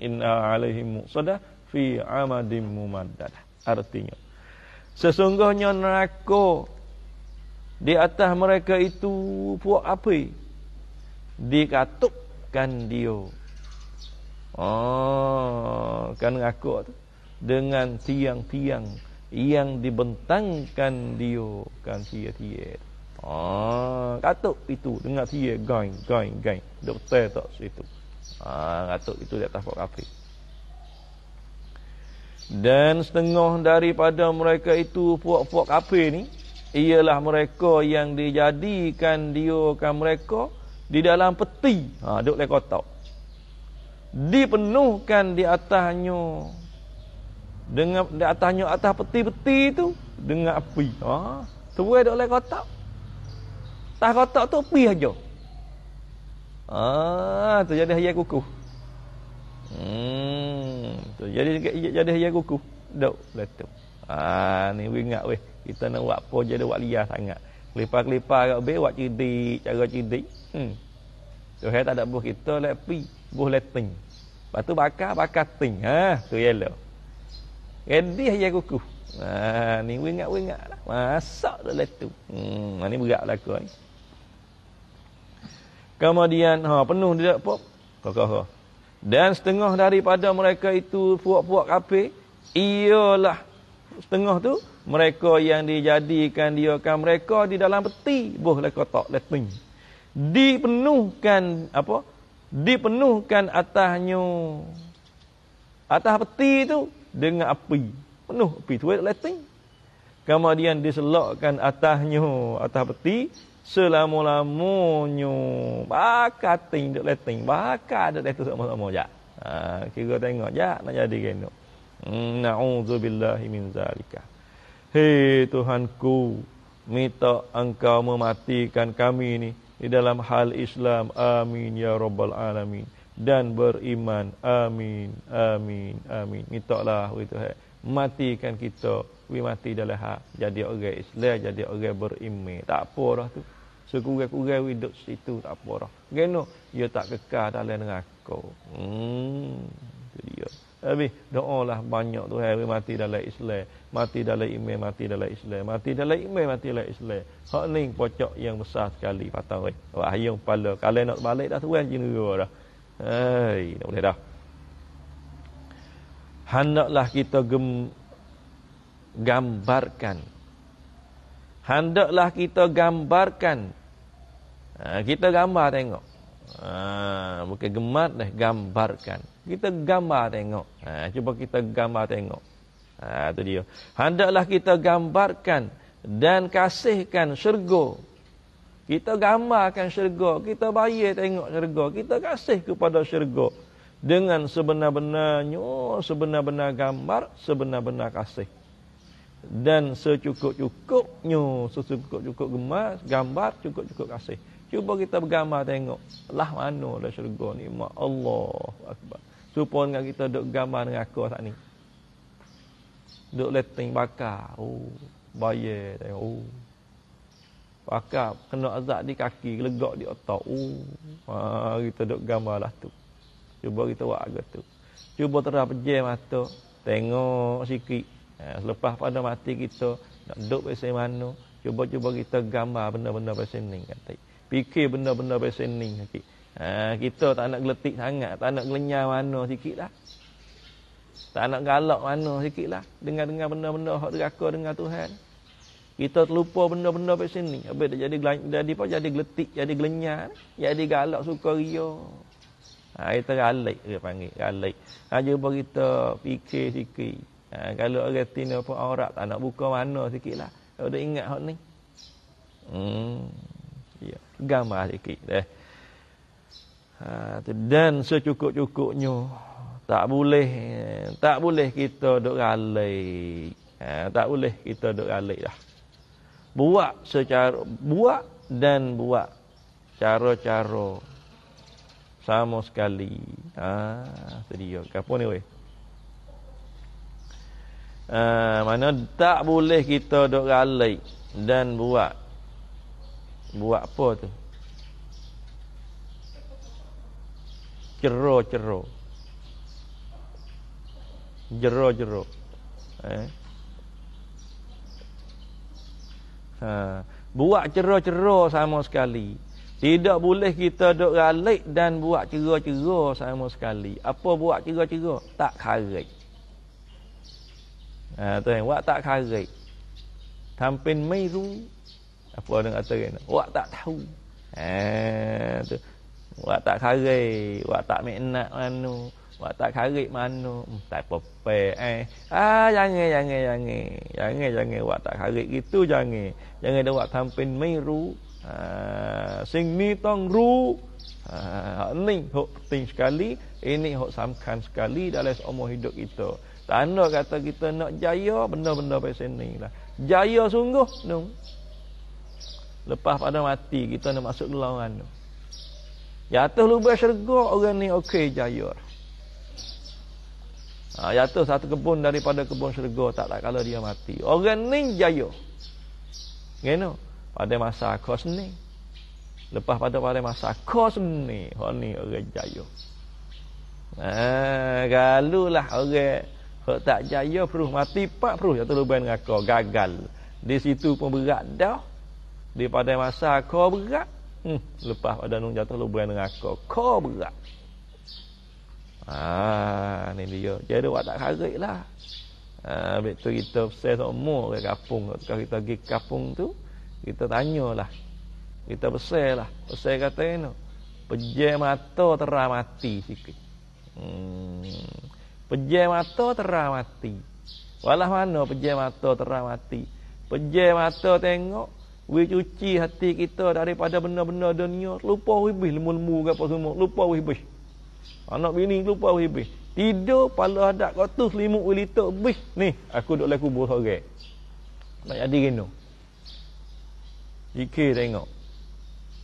إنها عليهم مؤصدة في عمد ممددة artinya sesungguhnya neraka di atas mereka itu puak api dikatupkan dia Oh, kan ngakuk tu dengan tiang-tiang yang dibentangkan dia kan tia-tia. Oh, katuk itu dengan tia gain gain gain. Doktor tak situ. Ah, katuk itu tak atas kafe. Dan setengah daripada mereka itu puak-puak kafe ni ialah mereka yang dijadikan dia kan mereka di dalam peti. Ha, duk lekotok dipenuhkan di atasnya dengan di atasnya atas peti-peti itu dengan api. Ha, terus ada oleh kotak. tak kotak tu api aja. Ah, tu jadi hayat kukuh. Hmm, tu jadi jadi hayat kukuh. Dok, letu. Ah, ha, ni we ingat we, kita nak buat apa jadi buat liar sangat. Kelipa-kelipa agak be buat cerdik, cara cerdik. Hmm. Tu hayat tak ada buah kita lepi. Like, boleh ting. Lepas tu bakar, bakar ting. Ha, tu yellow. Ready aja kuku. Ha, ni wingat-wingat lah. Masak lah tu letu. Hmm, ha, ni berat lah kau eh. Kemudian, ha, penuh dia pop. Kau-kau-kau. Dan setengah daripada mereka itu puak-puak kafir, iyalah setengah tu mereka yang dijadikan dia kan mereka di dalam peti boh lekotok leting dipenuhkan apa dipenuhkan atasnya atas peti itu dengan api penuh api itu letting kemudian diselokkan atasnya atas peti selama-lamanya bakar ting dok letting bakar dok letting sama-sama ja ha kira tengok ja nak jadi kena hmm, na'udzubillahi min zalika hei tuhanku minta engkau mematikan kami ni di dalam hal Islam. Amin ya rabbal alamin dan beriman. Amin. Amin. Amin. Mintaklah begitu hai. Matikan kita, we mati dalam hak jadi orang Islam, jadi orang beriman. Tak apa dah tu. Sekurang-kurang we duduk situ tak apa dah. Kenapa? Dia tak kekal dalam neraka. Hmm. Itu dia. Abi doa lah banyak tu Habis mati dalam Islam Mati dalam iman, mati dalam Islam Mati dalam iman, mati dalam Islam Hak ni pocok yang besar sekali patah eh. Wah, yang pala Kalau nak balik dah tuan jenis dua dah Hei, tak boleh dah Handaklah kita gem gambarkan Handaklah kita gambarkan ha, Kita gambar tengok ha, Bukan gemat dah, Gambarkan kita gambar tengok. Ha, cuba kita gambar tengok. Ha, itu dia. Hendaklah kita gambarkan dan kasihkan syurga. Kita gambarkan syurga. Kita bayar tengok syurga. Kita kasih kepada syurga. Dengan sebenar-benarnya, sebenar-benar gambar, sebenar-benar kasih. Dan secukup-cukupnya, secukup-cukup gemar, gambar, cukup-cukup kasih. Cuba kita bergambar tengok. Lah mana dah syurga ni, mak Allah. Akbar. Tu pun dengan kita duk gambar dengan aku saat ni. Duk leting bakar. Oh, bahaya tengok. Oh. Bakar kena azab di kaki, legak di otak. Oh, ha, kita duk gambar lah tu. Cuba kita buat agak tu. Cuba terah pejam mata. Tengok sikit. Ha, selepas pada mati kita, nak duduk pasal mana. Cuba-cuba kita gambar benda-benda pasal ni. Kata. Fikir benda-benda pasal ni. Kata. Ha, kita tak nak geletik sangat, tak nak gelenyar mana sikit lah. Tak nak galak mana sikit lah. Dengar-dengar benda-benda yang teraka dengan Tuhan. Kita terlupa benda-benda di sini. Habis jadi jadi apa? Jadi geletik, jadi gelenyar. Jadi galak, suka rio. Ha, kita ah, galak, dia panggil. Galak. Ha, ah, jumpa kita fikir sikit. Ha, kalau orang tina apa orang tak nak buka mana sikit lah. Kalau dia ingat hak ni. Hmm. Ya, gambar sikit. Eh ha, dan secukup-cukupnya tak boleh tak boleh kita duk ralai ha, tak boleh kita duk ralai dah buat secara buat dan buat cara-cara sama sekali ha sedia apa ni weh Uh, mana tak boleh kita duk ralai dan buat buat apa tu jero jero jero jero eh? ha. buat jero jero sama sekali tidak boleh kita duduk ralik dan buat jero jero sama sekali apa buat jero jero tak karik ha, tu yang buat tak karik tampin meru apa orang kata kan? Wak tak tahu. Ha, tu. Wak tak karik, wak tak minat mana, wak tak karik mana, hmm, tak pepek eh. Ah, jangan, jangan, jangan. Jangan, jangan, wak tak karik gitu, jangan. Jangan dah wak tampin meru. Ah, sing ni tong ru. Ah, ni hok penting sekali, ini hok samkan sekali dalam seumur hidup kita. Tanda kata kita nak jaya, benda-benda pasal ni lah. Jaya sungguh, nung. Lepas pada mati, kita nak masuk gelauan nung. Jatuh lubang syurga orang ni okey jaya. Ha, jatuh satu kebun daripada kebun syurga tak lah kalau dia mati. Orang ni jaya. Ngeno pada masa kos ni. Lepas pada pada masa kos ni, ha ni orang jaya. Ha, galulah orang kalau tak jaya perlu mati pak perlu jatuh lubang neraka gagal. Di situ pun berat dah. Di masa kau berat hmm, lepas pada nung jatuh lu berani aku, kau berat ah ni dia jadi awak tak karatlah ah ambil tu kita pesan semua ke kampung kalau kita pergi kampung tu kita tanya lah, kita pesan lah pesan kata ni pejam mata terang mati sikit hmm pejam mata terang mati walah mana pejam mata terang mati pejam mata tengok We cuci hati kita daripada benda-benda dunia. Lupa wibih lemu-lemu ke apa semua. Lupa wibih. Anak bini lupa wibih. Tidur pala adat kau tu selimut ulita. Bih nih aku duduk lah kubur sore. Nak jadi gini. Ikir tengok.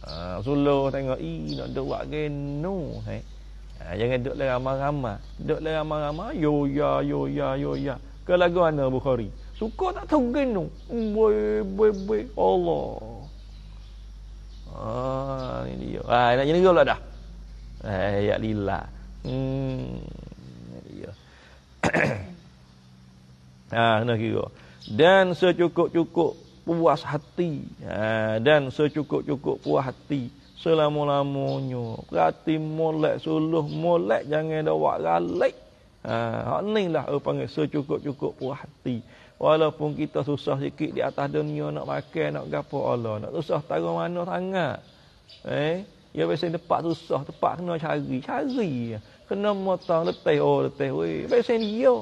Ah, tengok. Ih nak duduk buat gini. Hey. Eh. Ha, ah, jangan duduk lah ramah-ramah. Duduk lah ramah-ramah. Yo ya, yo ya, yo ya. Ke lagu mana Bukhari? Suka tak tahu genung. Boy, boy, boy. Allah. Ah, ini dia. Ah, nak jenera lah dah. Eh, ya lillah. Hmm. Ya. ah, kena kira. Dan secukup-cukup puas hati. Ah, dan secukup-cukup puas hati. Selama-lamanya. Perhati molek, suluh molek. Jangan ada wak ralik. Ah, ha, lah orang panggil secukup-cukup puas hati. Walaupun kita susah sikit di atas dunia nak makan, nak gapo Allah, nak susah taruh mana sangat. Eh, ya biasa tempat susah, tempat kena cari, cari. Kena mata letih, oh letih, weh. Biasa dia.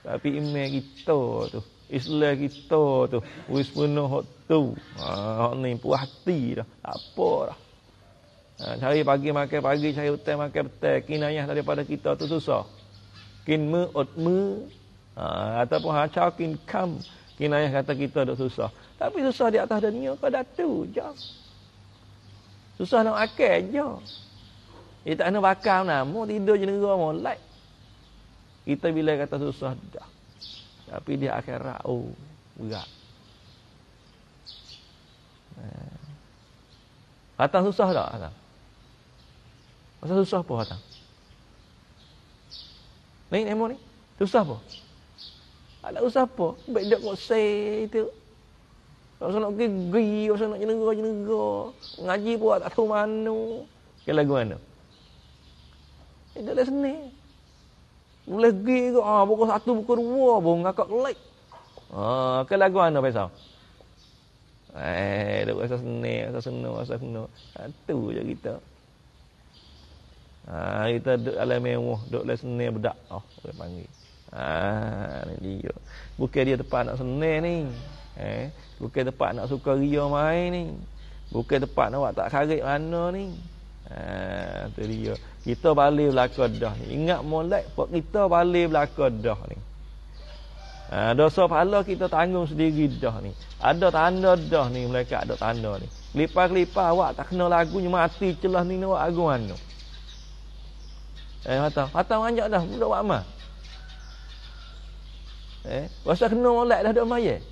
Tapi iman kita tu, Islam kita tu, wis penuh hak tu. Ha, hak ni puas hati dah. Tak apa dah. Ha, cari pagi makan pagi, cari petang makan petang. Kinayah daripada kita tu susah. Kin me, ot me, ha, ataupun hacakin kam kinayah kata kita ada susah tapi susah di atas dunia kau dah tu je susah nak akal je eh, dia tak kena bakal lah. nama tidur je negara molek kita bila kata susah dah tapi dia akhirat rau berat ha. Hatang susah tak? Hatang? Masa susah apa Hatang? Lain emo ni? Susah apa? Alat usah apa? Baik dia kok say itu. Kalau nak pergi, kalau nak jenera, jenera. Ngaji pun tak tahu mana. Ke lagu mana? Eh, dia dah seni. Boleh pergi ke? Ah, pukul satu, pukul dua. Bawa ngakak kelek. Ah, ke lagu mana, Faisal? Eh, dia rasa seni, rasa senang, rasa senang. Satu je kita. Ah, kita duduk dalam mewah, duduk dalam seni, bedak. Oh, boleh panggil ah, dia. Bukan dia tempat nak senang ni. Eh, bukan tempat nak suka ria main ni. Bukan tempat nak buat tak karik mana ni. Ah, tu dia. Kita balik belaka dah Ingat molek pak kita balik belaka dah ni. Ah, dosa pahala kita tanggung sendiri dah ni. Ada tanda dah ni mereka ada tanda ni. Kelipa-kelipa awak tak kena lagunya mati celah ni nak agung anu. Eh, mata. Mata manjak dah. Budak buat amal. Eh, rasa kena molat dah ada mayat.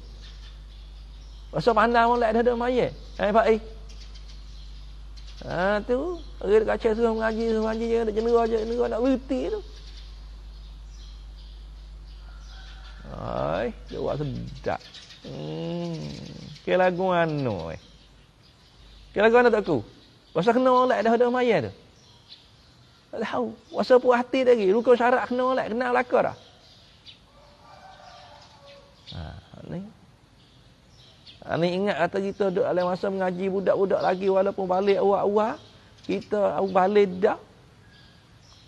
Rasa pandang molat dah ada mayat. Eh, pak eh. Ha tu, hari dekat kaca suruh mengaji, suruh mengaji je nak jenera je, jenera nak berhenti tu. Hai, dia buat sedap. Hmm. Ke lagu anu eh. Ke lagu anu tak aku. Rasa kena molat dah ada mayat tu. Tak tahu. Rasa puas hati lagi. Rukun syarat kena molat, kenal lakar dah. ni. Ani ah, ingat kata kita duduk dalam masa mengaji budak-budak lagi walaupun balik awal-awal. Kita balik dah.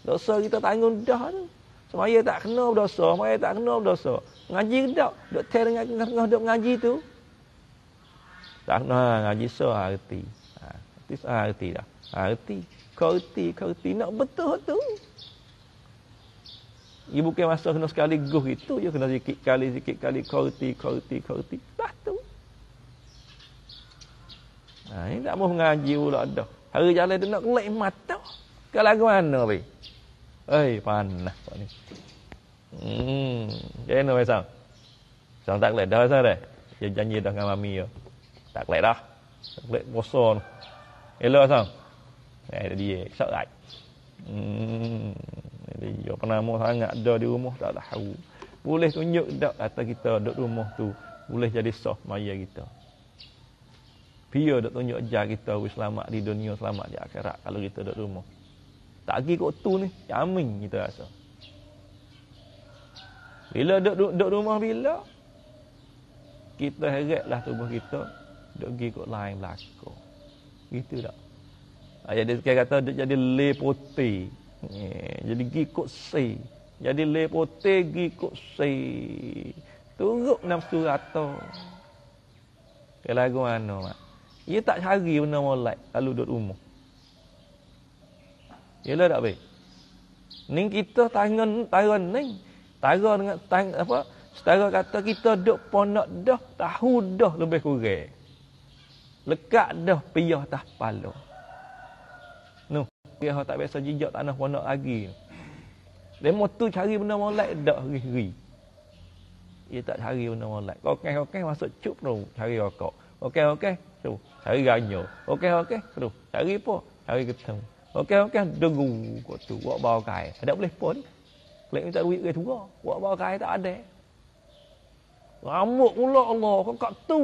Dosa kita tanggung dah tu. Semaya tak kena berdosa. Semaya tak kena berdosa. Ngaji dah. Duduk ter dengan tengah-tengah duduk mengaji tu. Tak kena ha, lah, ngaji so hati. Ha, ah, hati so hati dah. Ha, ah, hati. Kau hati, kau hati. Nak betul tu. Ibu bukan masa kena sekali guh itu je kena sikit kali sikit kali korti korti korti. Dah tu. Nah, ha, ini tak mau mengaji pula dah. Hari jalan tu nak kelik mata. Ke lagu mana be? Eh, panah. kau ni. Hmm, kena wei sang. Sang tak lek dah sang dah. Eh? Dia janji dah dengan mami ya. Tak lek dah. Tak lek boso Elok sang. Eh, dia sok right. Hmm. Jadi dia penama sangat dah di rumah tak tahu. Boleh tunjuk tak kata kita duduk rumah tu boleh jadi sah maya kita. Pia duk tunjuk ajar kita wis selamat di dunia selamat di akhirat kalau kita duduk rumah. Tak pergi kok tu ni, yamin kita rasa. Bila duduk duduk rumah bila kita heretlah tubuh kita duk pergi kok lain belaka. Gitu tak? Jadi sekarang kata dia jadi lepoti. Eh, jadi gi kok sei. Jadi le pote gi kok sei. Turuk nafsu rata. Ke lagu mana mak? Ia tak cari benda molat lalu duduk umur. Yalah tak baik. Ni kita tangan tangan ni. Tangan dengan tang apa? Setara kata kita duduk ponak dah, tahu dah lebih kurang. Lekat dah piyah tah palo. Dia hak tak biasa jejak tanah warna lagi. Demo tu cari benda molek dak geri. Dia tak cari benda molek. Okey-okey masuk cup tu cari rokok. Okey-okey tu cari ganyo. Okey-okey tu cari apa? Cari ketung. Okey-okey degu kot tu buat bau kai. Tak boleh pun. Kelak minta duit ke tua. Buat bau kai tak ada. Ramuk pula Allah kau kat tu.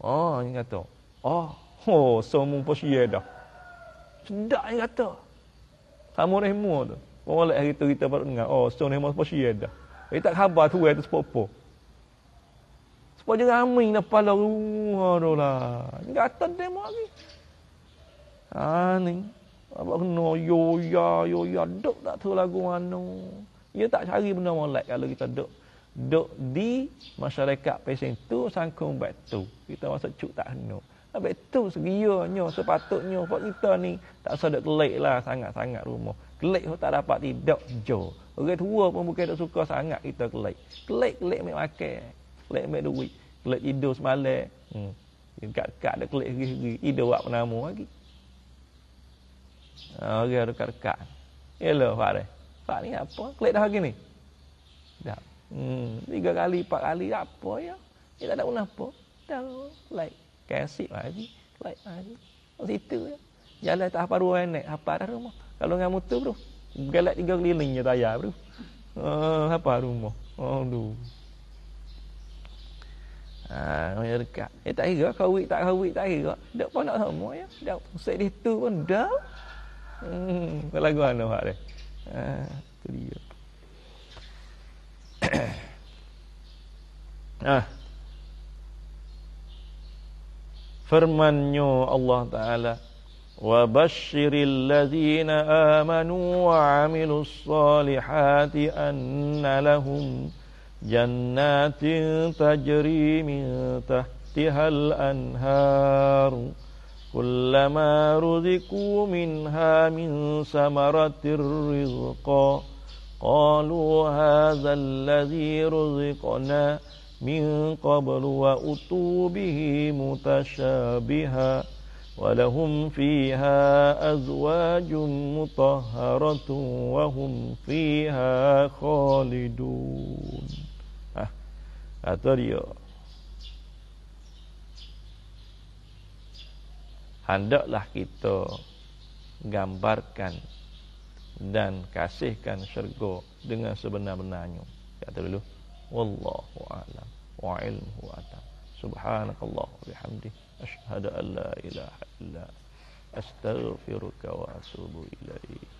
Oh, ni kata. Oh, oh, semua pun sia dah. Sedap dia kata. Sama rehmo tu. Orang lain hari tu kita baru dengar. Oh, so rehmo sepuluh syiah dah. Dia tak khabar tu, dia tu sepupu. Sebab dia ramai dah pala. Oh, aduh lah. Dia kata demo lagi. Haa, ni. Apa kena, yo, ya, Duk tak tahu lagu mana. Dia tak cari benda orang lain kalau kita duk. Duk di masyarakat pesen tu, sangkung batu. Kita masuk cuk tak kena. Habis lah, tu serianya sepatutnya buat kita ni tak sedek gelik lah sangat-sangat rumah. Gelik pun tak dapat tidak jo. Orang tua pun bukan tak suka sangat kita gelik. Gelik gelik mek makan. Gelik mek duit. Gelik tidur semalam. Hmm. Dekat-dekat ada gelik lagi. Ida ah, buat penama lagi. Orang okay, dekat-dekat. Yalah Pak Reh. ni apa? Gelik dah lagi ni? Tak. Hmm. Tiga kali, empat kali apa ya? Kita tak ada guna apa. Dah like. Kan asyik lah Haji. Baik lah Haji. Masa itu je. Jalan tak apa dua anak. Hafal dah rumah. Kalau dengan motor bro. Galak tiga keliling je tayar bro. Uh, apa rumah. Aduh. Ah, orang dekat. Eh tak kira kawit tak kawit tak kira. Tak pun nak sama ya. Dak pusat dia tu pun dah. Hmm, lagu anu hak dia. Ha, tu dia. ah. firmannya Allah Ta'ala وَبَشِّرِ الَّذِينَ آمَنُوا وَعَمِلُوا الصَّالِحَاتِ أَنَّ لَهُمْ جَنَّاتٍ تَجْرِي مِنْ تَحْتِهَا الْأَنْهَارُ كُلَّمَا رُزِقُوا مِنْهَا مِنْ ثَمَرَةٍ الرزق قَالُوا هَذَا الَّذِي رُزِقْنَا Min من قبل وأتوا به fiha ولهم فيها أزواج مطهرة وهم فيها خالدون أتريو Hendaklah kita gambarkan dan kasihkan syurga dengan sebenar-benarnya. Kata dulu. والله أعلم وعلمه أتم سبحانك اللهم وبحمده أشهد أن لا إله إلا أستغفرك وأتوب إليك